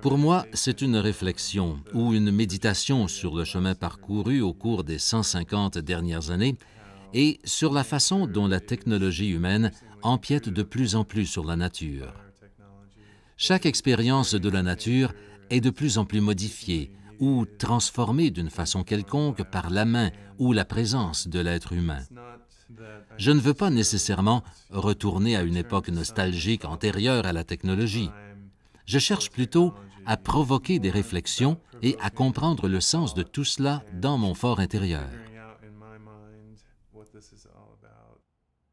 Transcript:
Pour moi, c'est une réflexion ou une méditation sur le chemin parcouru au cours des 150 dernières années et sur la façon dont la technologie humaine empiète de plus en plus sur la nature. Chaque expérience de la nature est de plus en plus modifiée ou transformée d'une façon quelconque par la main ou la présence de l'être humain. Je ne veux pas nécessairement retourner à une époque nostalgique antérieure à la technologie. Je cherche plutôt à provoquer des réflexions et à comprendre le sens de tout cela dans mon fort intérieur.